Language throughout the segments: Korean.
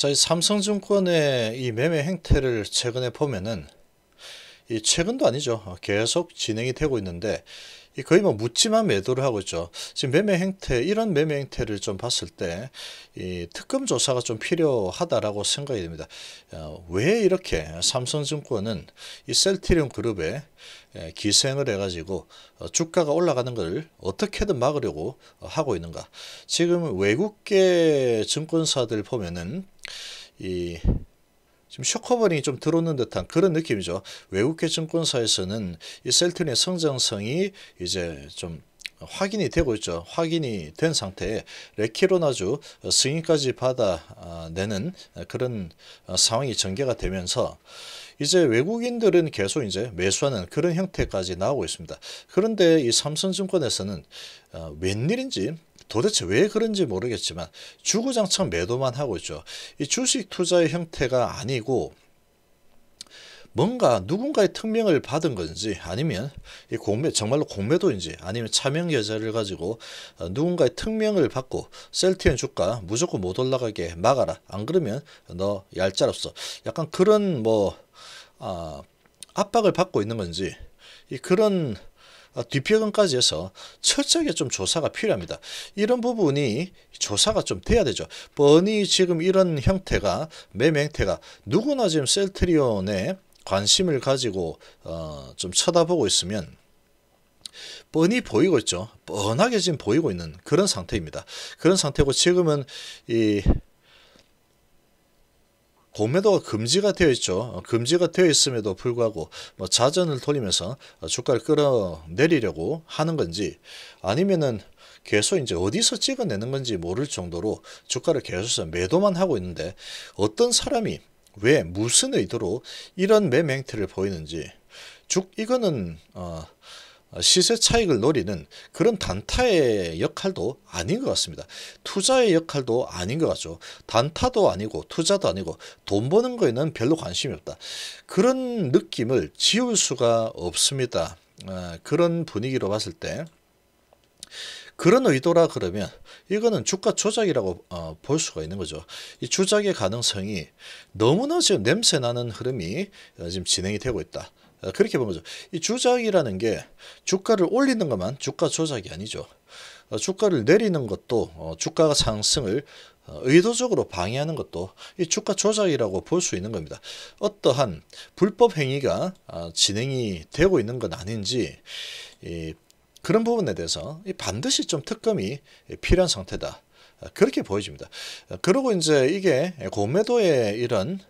자, 이 삼성증권의 이 매매 행태를 최근에 보면은 이 최근도 아니죠. 계속 진행이 되고 있는데 이 거의 뭐 묻지만 매도를 하고 있죠. 지금 매매 행태 이런 매매 행태를 좀 봤을 때 이 특검 조사가 좀 필요하다라고 생각이 됩니다. 어, 왜 이렇게 삼성증권은 이셀트리온 그룹에 기생을 해가지고 어, 주가가 올라가는 걸 어떻게든 막으려고 하고 있는가. 지금 외국계 증권사들 보면은 이 지금 쇼커버링이 좀 들어오는 듯한 그런 느낌이죠. 외국계 증권사에서는 이 셀트린의 성장성이 이제 좀 확인이 되고 있죠. 확인이 된 상태에 레키로나주 승인까지 받아내는 그런 상황이 전개가 되면서 이제 외국인들은 계속 이제 매수하는 그런 형태까지 나오고 있습니다. 그런데 이 삼성증권에서는 어, 웬일인지 도대체 왜 그런지 모르겠지만 주구장창 매도만 하고 있죠. 이 주식 투자의 형태가 아니고 뭔가 누군가의 특명을 받은 건지 아니면 이 공매 정말로 공매도인지 아니면 차명 계좌를 가지고 어, 누군가의 특명을 받고 셀티엔 주가 무조건 못 올라가게 막아라 안 그러면 너 얄짤 없어 약간 그런 뭐 아, 압박을 받고 있는 건지 이 그런 뒷표현까지 어, 해서 철저하게 좀 조사가 필요합니다. 이런 부분이 조사가 좀 돼야 되죠. 뻔히 지금 이런 형태가 매매 형태가 누구나 지금 셀트리온에 관심을 가지고 어, 좀 쳐다보고 있으면 뻔히 보이고 있죠. 뻔하게 지금 보이고 있는 그런 상태입니다. 그런 상태고 지금은 이 공매도가 금지가 되어 있죠. 어, 금지가 되어 있음에도 불구하고 뭐 자전을 돌리면서 어, 주가를 끌어내리려고 하는 건지 아니면은 계속 이제 어디서 찍어내는 건지 모를 정도로 주가를 계속해서 매도만 하고 있는데 어떤 사람이 왜 무슨 의도로 이런 매매행태를 보이는지 죽 이거는 어 어, 시세 차익을 노리는 그런 단타의 역할도 아닌 것 같습니다. 투자의 역할도 아닌 것 같죠. 단타도 아니고 투자도 아니고 돈 버는 거에는 별로 관심이 없다. 그런 느낌을 지울 수가 없습니다. 어, 그런 분위기로 봤을 때 그런 의도라 그러면 이거는 주가 조작이라고 어, 볼 수가 있는 거죠. 이 조작의 가능성이 너무나 지금 냄새나는 흐름이 지금 진행이 되고 있다. 어, 그렇게 본 거죠. 이 주작이라는 게 주가를 올리는 것만 주가 조작이 아니죠. 어, 주가를 내리는 것도 어, 주가 상승을 의도적으로 방해하는 것도 이 주가 조작이라고 볼 수 있는 겁니다. 어떠한 불법 행위가 진행이 되고 있는 건 아닌지 그런 부분에 대해서 반드시 좀 특검이 필요한 상태다. 그렇게 보여집니다. 그리고 이제 이게 공매도의 이런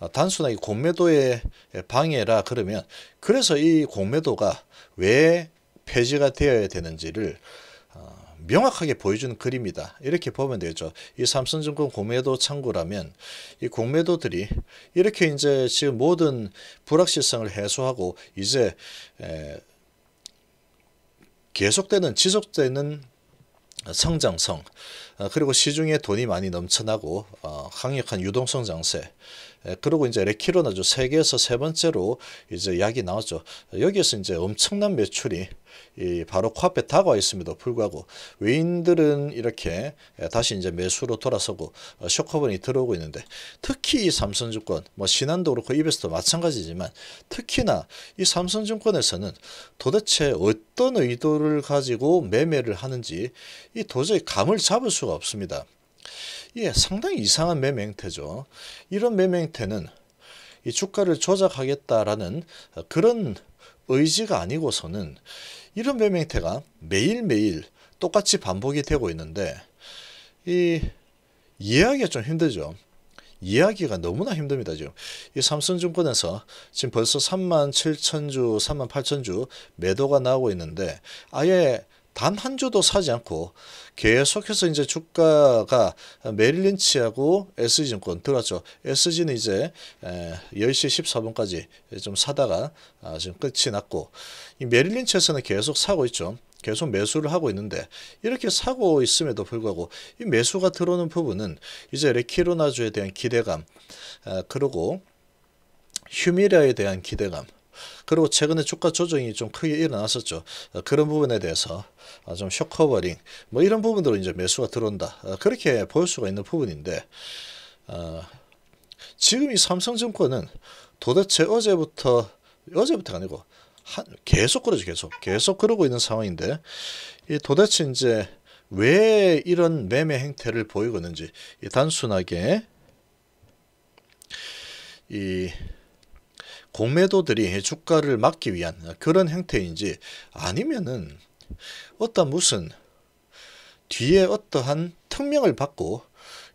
아, 단순하게 공매도의 방해라 그러면 그래서 이 공매도가 왜 폐지가 되어야 되는지를 어, 명확하게 보여주는 그림이다. 이렇게 보면 되죠이 삼성증권 공매도 창구라면 이 공매도들이 이렇게 이제 지금 모든 불확실성을 해소하고 이제 계속되는 지속되는 성장성 어, 그리고 시중에 돈이 많이 넘쳐나고 어, 강력한 유동성 장세 예, 그리고 이제 레키론나주 세계에서 세 번째로 이제 약이 나왔죠. 여기에서 이제 엄청난 매출이 이 바로 코앞에 다가와 있음에도 불구하고 외인들은 이렇게 예, 다시 이제 매수로 돌아서고 어, 쇼커분이 들어오고 있는데 특히 이 삼성증권 뭐 신한도 그렇고 이베스도 마찬가지지만 특히나 이 삼성증권에서는 도대체 어떤 의도를 가지고 매매를 하는지 이 도저히 감을 잡을 수가 없습니다. 예, 상당히 이상한 매매 행태죠. 이런 매매 행태는 이 주가를 조작하겠다라는 그런 의지가 아니고서는 이런 매매 행태가 매일매일 똑같이 반복이 되고 있는데 이 이해하기가 좀 힘들죠. 이해하기가 너무나 힘듭니다. 지금 이 삼성증권에서 지금 벌써 3만 7천 주, 3만 8천 주 매도가 나오고 있는데 아예 단한 주도 사지 않고 계속해서 이제 주가가 메릴린치하고 SG증권 들어왔죠. SG는 이제 10시 14분까지 좀 사다가 아, 지금 끝이 났고 이 메릴린치에서는 계속 사고 있죠. 계속 매수를 하고 있는데 이렇게 사고 있음에도 불구하고 이 매수가 들어오는 부분은 이제 레키로나주에 대한 기대감 아, 그리고 휴미라에 대한 기대감 그리고 최근에 주가 조정이 좀 크게 일어났었죠. 어, 그런 부분에 대해서 어, 좀 쇼커버링 뭐 이런 부분들로 이제 매수가 들어온다. 어, 그렇게 볼 수가 있는 부분인데 어, 지금 이 삼성증권은 도대체 어제부터 어제부터 아니고 한, 계속 그러죠 계속 계속 그러고 있는 상황인데 이 도대체 이제 왜 이런 매매 행태를 보이고 있는지 단순하게 이 공매도들이 주가를 막기 위한 그런 행태인지 아니면은 어떤 무슨 뒤에 어떠한 특명을 받고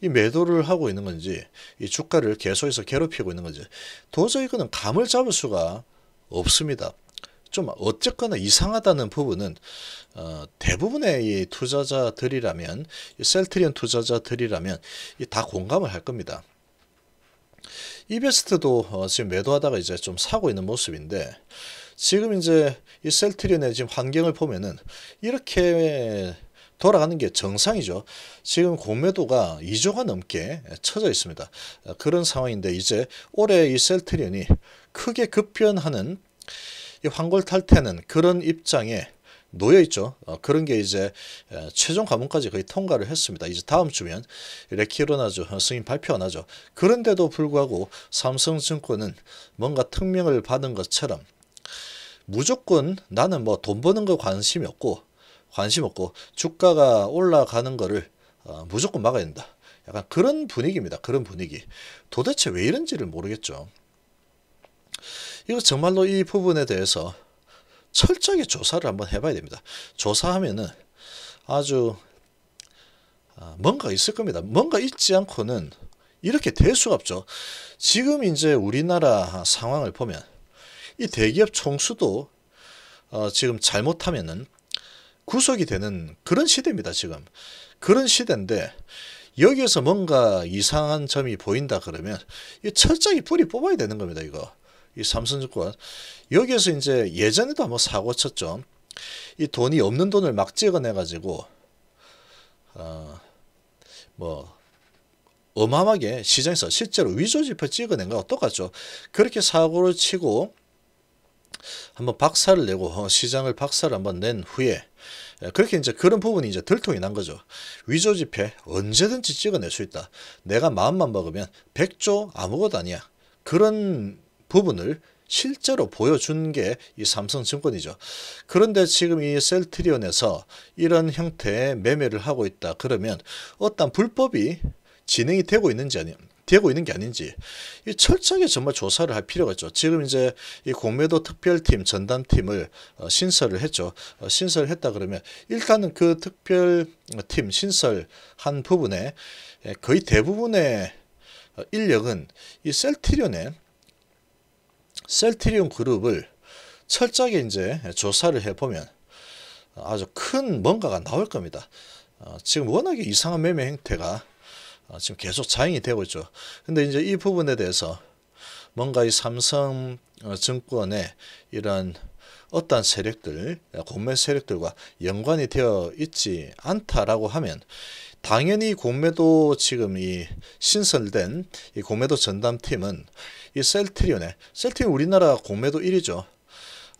이 매도를 하고 있는 건지 이 주가를 계속해서 괴롭히고 있는 건지 도저히 그는 감을 잡을 수가 없습니다. 좀 어쨌거나 이상하다는 부분은 어, 대부분의 투자자들이라면 셀트리온 투자자들이라면 다 공감을 할 겁니다. 이베스트도 어, 지금 매도하다가 이제 좀 사고 있는 모습인데 지금 이제 이 셀트리온의 지금 환경을 보면은 이렇게 돌아가는 게 정상이죠. 지금 공매도가 2조가 넘게 쳐져 있습니다. 어, 그런 상황인데 이제 올해 이 셀트리온이 크게 급변하는 이 환골탈태는 그런 입장에 놓여 있죠. 어, 그런 게 이제 최종 가문까지 거의 통과를 했습니다. 이제 다음 주면 이렇게 일어 어, 나죠. 승인 발표 안 하죠. 그런데도 불구하고 삼성증권은 뭔가 특명을 받은 것처럼 무조건 나는 뭐 돈 버는 거 관심이 없고 관심 없고 주가가 올라가는 거를 어, 무조건 막아야 된다. 약간 그런 분위기입니다. 그런 분위기. 도대체 왜 이런지를 모르겠죠. 이거 정말로 이 부분에 대해서 철저하게 조사를 한번 해봐야 됩니다. 조사하면은 아주 아, 뭔가 있을 겁니다. 뭔가 있지 않고는 이렇게 될 수가 없죠. 지금 이제 우리나라 상황을 보면 이 대기업 총수도 어 지금 잘못하면은 구속이 되는 그런 시대입니다. 지금 그런 시대인데 여기에서 뭔가 이상한 점이 보인다 그러면 이 철저히 뿌리 뽑아야 되는 겁니다. 이거 이 삼성증권 여기에서 이제 예전에도 한번 사고 쳤죠. 이 돈이 없는 돈을 막 찍어내 가지고 어뭐 어마어마하게 시장에서 실제로 위조지표 찍어낸 거와 똑같죠. 그렇게 사고를 치고 한번 박살을 내고 어, 시장을 박살을 한번 낸 후에 예, 그렇게 이제 그런 부분이 이제 들통이 난 거죠. 위조지폐 언제든지 찍어낼 수 있다. 내가 마음만 먹으면 백조 아무것도 아니야. 그런 부분을 실제로 보여준 게 이 삼성증권이죠. 그런데 지금 이 셀트리온에서 이런 형태의 매매를 하고 있다. 그러면 어떤 불법이 진행이 되고 있는지 아니 되고 있는 게 아닌지 철저하게 정말 조사를 할 필요가 있죠. 지금 이제 이 공매도 특별팀 전담팀을 어, 신설을 했죠. 어, 신설을 했다 그러면 일단은 그 특별팀 신설한 부분에 예, 거의 대부분의 어, 인력은 이셀트리온에 셀트리온 그룹을 철저하게 이제 조사를 해보면 아주 큰 뭔가가 나올 겁니다. 어, 지금 워낙에 이상한 매매 행태가 어, 지금 계속 자행이 되고 있죠. 근데 이제 이 부분에 대해서 뭔가 이 삼성 어, 증권의 이런 어떠 세력들, 공매 세력들과 연관이 되어 있지 않다라고 하면 당연히 공매도 지금 이 신설된 이 공매도 전담팀은 이 셀트리온에 셀트리온 우리나라 공매도 1위죠.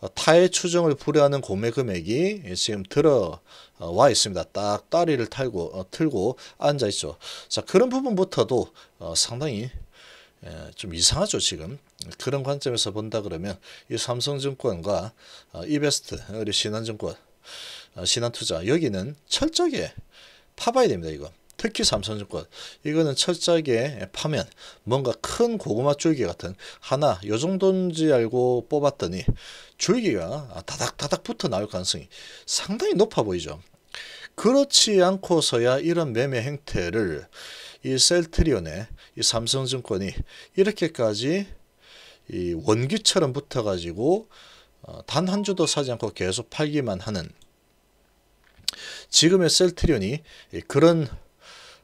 어, 타의 추정을 불허하는 공매 금액이 지금 들어와 어, 있습니다. 딱 다리를 탈고 어, 틀고 앉아 있죠. 자 그런 부분부터도 어, 상당히 에, 좀 이상하죠 지금 그런 관점에서 본다 그러면 이 삼성증권과 어, 이베스트 그리고 신한증권 어, 신한투자 여기는 철저하게 파봐야 됩니다 이거 특히 삼성증권 이거는 철저하게 파면 뭔가 큰 고구마 줄기 같은 하나 요 정도인지 알고 뽑았더니 줄기가 다닥다닥 붙어 나올 가능성이 상당히 높아 보이죠. 그렇지 않고서야 이런 매매 행태를 이 셀트리온의 이 삼성증권이 이렇게까지 이 원기처럼 붙어가지고 어, 단한 주도 사지 않고 계속 팔기만 하는 지금의 셀트리온이 그런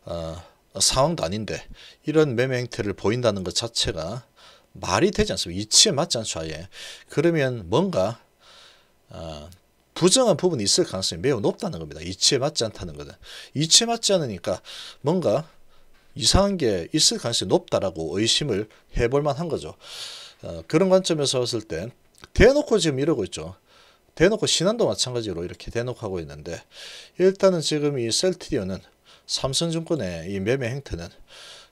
어, 상황도 아닌데 이런 매매 행태를 보인다는 것 자체가 말이 되지 않습니까 이치에 맞지 않죠. 아예. 그러면 뭔가 어, 부정한 부분이 있을 가능성이 매우 높다는 겁니다. 이치에 맞지 않다는 거는. 이치에 맞지 않으니까 뭔가 이상한 게 있을 가능성이 높다라고 의심을 해볼 만한 거죠. 어, 그런 관점에서 봤을 땐 대놓고 지금 이러고 있죠. 대놓고 신한도 마찬가지로 이렇게 대놓고 하고 있는데 일단은 지금 이 셀트리온은 삼성증권의 이 매매 행태는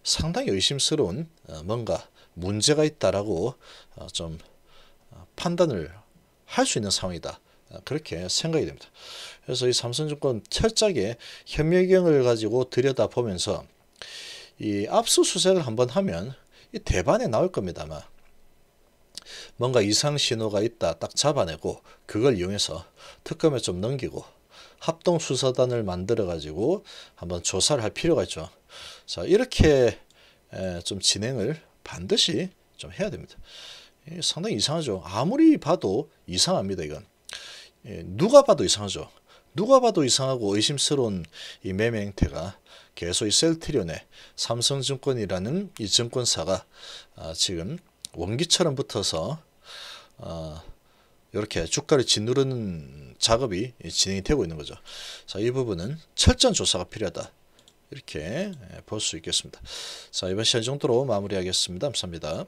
상당히 의심스러운 어, 뭔가 문제가 있다라고 어, 좀 어, 판단을 할 수 있는 상황이다. 그렇게 생각이 됩니다. 그래서 이 삼성증권 철저하게 현미경을 가지고 들여다보면서 이 압수수색을 한번 하면 이 대반에 나올 겁니다만 뭔가 이상 신호가 있다 딱 잡아내고 그걸 이용해서 특검에 좀 넘기고 합동 수사단을 만들어 가지고 한번 조사를 할 필요가 있죠. 자 이렇게 좀 진행을 반드시 좀 해야 됩니다. 상당히 이상하죠. 아무리 봐도 이상합니다. 이건 예, 누가 봐도 이상하죠. 누가 봐도 이상하고 의심스러운 이 매매 행태가 계속 이 셀트리온의 삼성증권이라는 이 증권사가 아, 지금 원기처럼 붙어서 아, 이렇게 주가를 짓누르는 작업이 진행이 되고 있는 거죠. 자, 이 부분은 철저한 조사가 필요하다. 이렇게 예, 볼수 있겠습니다. 자, 이번 시간 정도로 마무리하겠습니다. 감사합니다.